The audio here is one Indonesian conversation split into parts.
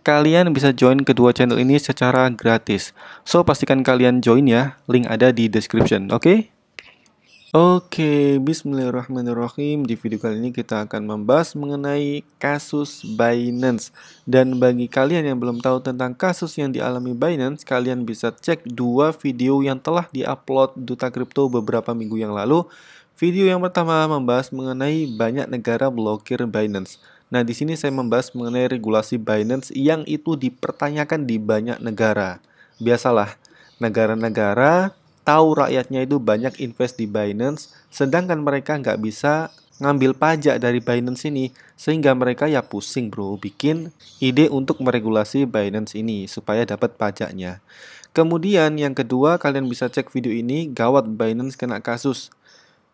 kalian bisa join kedua channel ini secara gratis. So, pastikan kalian join ya, link ada di description, oke? Okay? Oke, okay, bismillahirrahmanirrahim. Di video kali ini kita akan membahas mengenai kasus Binance. Dan bagi kalian yang belum tahu tentang kasus yang dialami Binance, kalian bisa cek dua video yang telah diupload Duta Kripto beberapa minggu yang lalu. Video yang pertama membahas mengenai banyak negara blokir Binance. Nah, di sini saya membahas mengenai regulasi Binance yang itu dipertanyakan di banyak negara. Biasalah, negara-negara tahu rakyatnya itu banyak invest di Binance, sedangkan mereka nggak bisa ngambil pajak dari Binance ini sehingga mereka ya pusing bro bikin ide untuk meregulasi Binance ini supaya dapat pajaknya. Kemudian yang kedua kalian bisa cek video ini gawat Binance kena kasus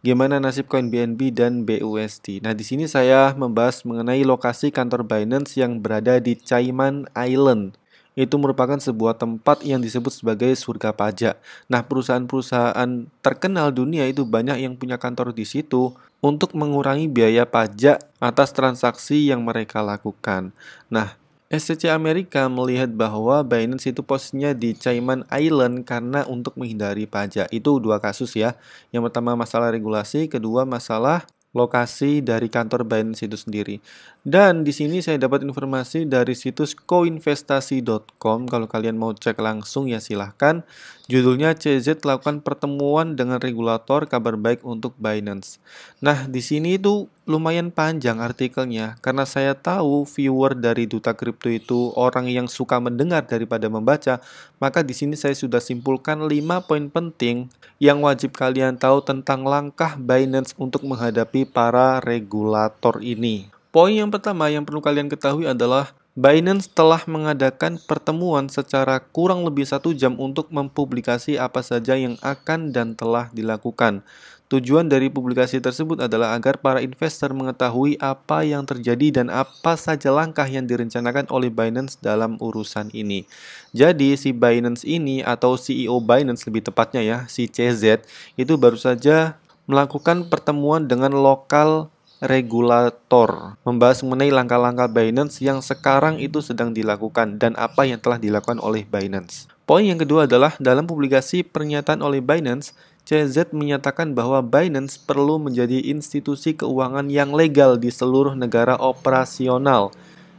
gimana nasib koin BNB dan BUSD. Nah, di sini saya membahas mengenai lokasi kantor Binance yang berada di Cayman Island. Itu merupakan sebuah tempat yang disebut sebagai surga pajak. Nah, perusahaan-perusahaan terkenal dunia itu banyak yang punya kantor di situ untuk mengurangi biaya pajak atas transaksi yang mereka lakukan. Nah, SCC Amerika melihat bahwa Binance itu posnya di Cayman Island karena untuk menghindari pajak. Itu dua kasus ya. Yang pertama masalah regulasi, kedua masalah lokasi dari kantor Binance itu sendiri. Dan di sini saya dapat informasi dari situs koinvestasi.com. Kalau kalian mau cek langsung ya silahkan. Judulnya CZ lakukan pertemuan dengan regulator kabar baik untuk Binance. Nah di sini itu lumayan panjang artikelnya karena saya tahu viewer dari duta kripto itu orang yang suka mendengar daripada membaca. Maka di sini saya sudah simpulkan 5 poin penting yang wajib kalian tahu tentang langkah Binance untuk menghadapi para regulator ini. Poin yang pertama yang perlu kalian ketahui adalah Binance telah mengadakan pertemuan secara kurang lebih satu jam untuk mempublikasi apa saja yang akan dan telah dilakukan. Tujuan dari publikasi tersebut adalah agar para investor mengetahui apa yang terjadi dan apa saja langkah yang direncanakan oleh Binance dalam urusan ini. Jadi si Binance ini atau CEO Binance lebih tepatnya ya, si CZ itu baru saja melakukan pertemuan dengan lokal regulator membahas mengenai langkah-langkah Binance yang sekarang itu sedang dilakukan dan apa yang telah dilakukan oleh Binance. Poin yang kedua adalah dalam publikasi pernyataan oleh Binance, CZ menyatakan bahwa Binance perlu menjadi institusi keuangan yang legal di seluruh negara operasional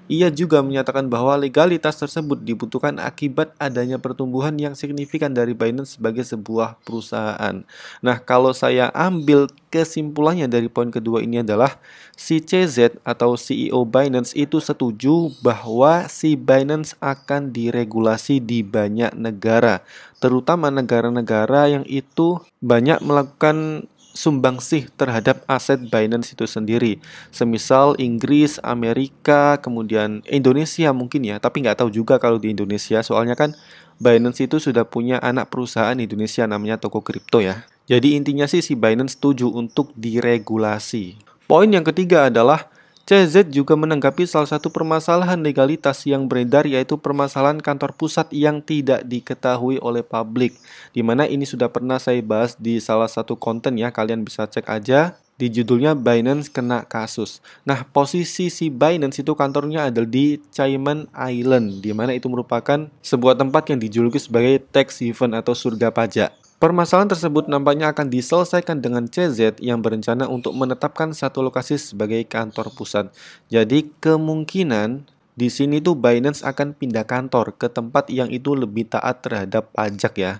ia juga menyatakan bahwa legalitas tersebut dibutuhkan akibat adanya pertumbuhan yang signifikan dari Binance sebagai sebuah perusahaan. Nah, kalau saya ambil kesimpulannya dari poin kedua ini adalah si CZ atau CEO Binance itu setuju bahwa si Binance akan diregulasi di banyak negara, terutama negara-negara yang itu banyak melakukan sumbangsih terhadap aset Binance itu sendiri. Semisal Inggris, Amerika, kemudian Indonesia mungkin ya, tapi nggak tahu juga kalau di Indonesia, soalnya kan Binance itu sudah punya anak perusahaan Indonesia namanya Toko Kripto ya. Jadi intinya sih si Binance setuju untuk diregulasi. Poin yang ketiga adalah CZ juga menanggapi salah satu permasalahan legalitas yang beredar yaitu permasalahan kantor pusat yang tidak diketahui oleh publik. Dimana ini sudah pernah saya bahas di salah satu konten ya, kalian bisa cek aja di judulnya Binance kena kasus. Nah, posisi si Binance itu kantornya ada di Cayman Island, di mana itu merupakan sebuah tempat yang dijuluki sebagai tax haven atau surga pajak. Permasalahan tersebut nampaknya akan diselesaikan dengan CZ yang berencana untuk menetapkan satu lokasi sebagai kantor pusat. Jadi kemungkinan di sini tuh Binance akan pindah kantor ke tempat yang itu lebih taat terhadap pajak ya.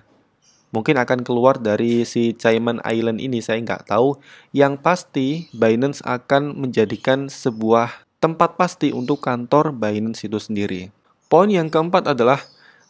Mungkin akan keluar dari si Cayman Island ini saya nggak tahu. Yang pasti Binance akan menjadikan sebuah tempat pasti untuk kantor Binance itu sendiri. Poin yang keempat adalah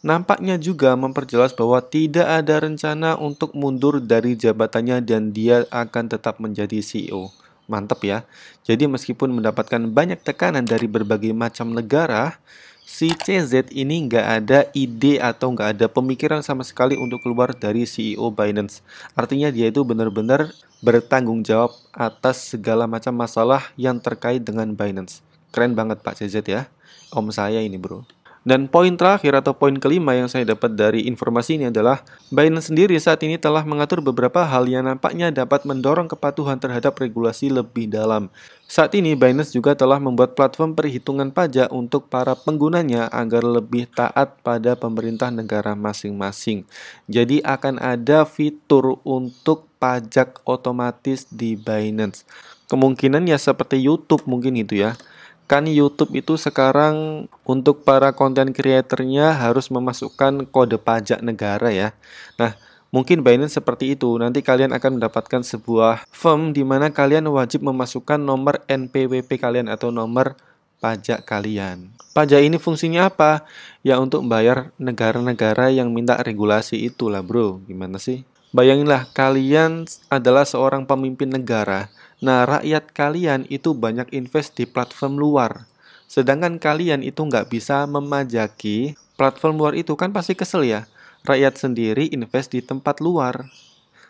nampaknya juga memperjelas bahwa tidak ada rencana untuk mundur dari jabatannya dan dia akan tetap menjadi CEO. Mantap ya. Jadi meskipun mendapatkan banyak tekanan dari berbagai macam negara, si CZ ini nggak ada ide atau nggak ada pemikiran sama sekali untuk keluar dari CEO Binance. Artinya dia itu benar-benar bertanggung jawab atas segala macam masalah yang terkait dengan Binance. Keren banget Pak CZ ya. Om saya ini bro. Dan poin terakhir atau poin kelima yang saya dapat dari informasi ini adalah Binance sendiri saat ini telah mengatur beberapa hal yang nampaknya dapat mendorong kepatuhan terhadap regulasi lebih dalam. Saat ini Binance juga telah membuat platform perhitungan pajak untuk para penggunanya agar lebih taat pada pemerintah negara masing-masing. Jadi akan ada fitur untuk pajak otomatis di Binance. Kemungkinan ya seperti YouTube mungkin itu ya kan YouTube itu sekarang untuk para konten kreatornya harus memasukkan kode pajak negara ya. Nah, mungkin Binance seperti itu. Nanti kalian akan mendapatkan sebuah form di mana kalian wajib memasukkan nomor NPWP kalian atau nomor pajak kalian. Pajak ini fungsinya apa? Ya untuk membayar negara-negara yang minta regulasi itulah bro. Gimana sih? Bayanginlah kalian adalah seorang pemimpin negara Nah, rakyat kalian itu banyak invest di platform luar. Sedangkan kalian itu nggak bisa memajaki platform luar itu kan pasti kesel ya. Rakyat sendiri invest di tempat luar.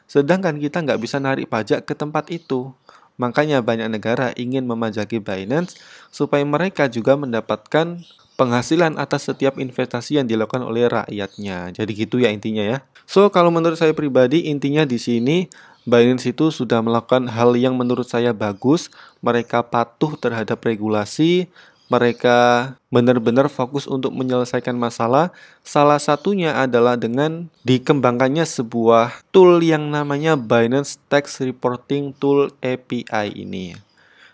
Sedangkan kita nggak bisa narik pajak ke tempat itu. Makanya banyak negara ingin memajaki Binance supaya mereka juga mendapatkan penghasilan atas setiap investasi yang dilakukan oleh rakyatnya. Jadi gitu ya intinya ya. So kalau menurut saya pribadi intinya di sini Binance itu sudah melakukan hal yang menurut saya bagus. Mereka patuh terhadap regulasi, mereka benar-benar fokus untuk menyelesaikan masalah. Salah satunya adalah dengan dikembangkannya sebuah tool yang namanya Binance Tax Reporting Tool API ini.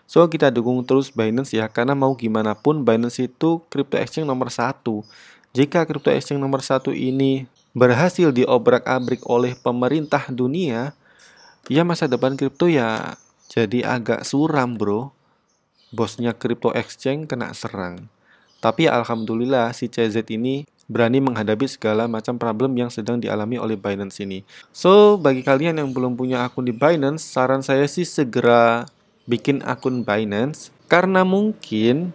So kita dukung terus Binance ya karena mau gimana pun Binance itu crypto exchange nomor satu. Jika crypto exchange nomor satu ini berhasil diobrak-abrik oleh pemerintah dunia, ya masa depan kripto ya jadi agak suram bro bosnya crypto exchange kena serang tapi alhamdulillah si CZ ini berani menghadapi segala macam problem yang sedang dialami oleh Binance ini. So, bagi kalian yang belum punya akun di Binance, saran saya sih segera bikin akun Binance karena mungkin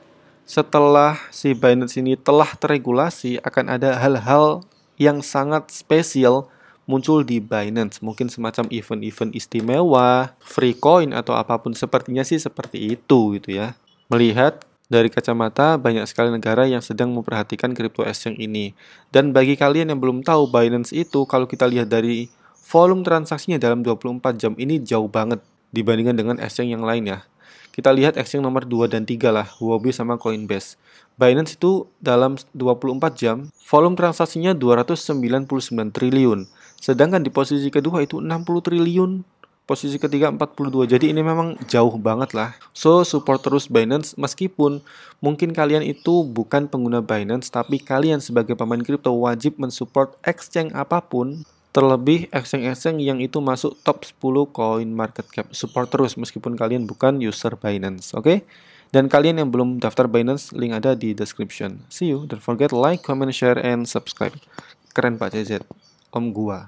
setelah si Binance ini telah teregulasi akan ada hal-hal yang sangat spesial muncul di Binance. Mungkin semacam event-event istimewa, free coin atau apapun sepertinya sih seperti itu gitu ya. Melihat dari kacamata banyak sekali negara yang sedang memperhatikan crypto exchange ini. Dan bagi kalian yang belum tahu Binance itu kalau kita lihat dari volume transaksinya dalam 24 jam ini jauh banget dibandingkan dengan exchange yang lain ya. Kita lihat exchange nomor 2 dan 3 lah, Huobi sama Coinbase. Binance itu dalam 24 jam, volume transaksinya 299 triliun. Sedangkan di posisi kedua itu 60 triliun posisi ketiga 42. Jadi ini memang jauh banget lah. So support terus Binance meskipun mungkin kalian itu bukan pengguna Binance tapi kalian sebagai pemain kripto wajib mensupport exchange apapun terlebih exchange-exchange yang itu masuk top 10 coin market cap. Support terus meskipun kalian bukan user Binance, oke? Okay? Dan kalian yang belum daftar Binance, link ada di description. See you, don't forget like, comment, share, and subscribe. Keren Pak CZ om gua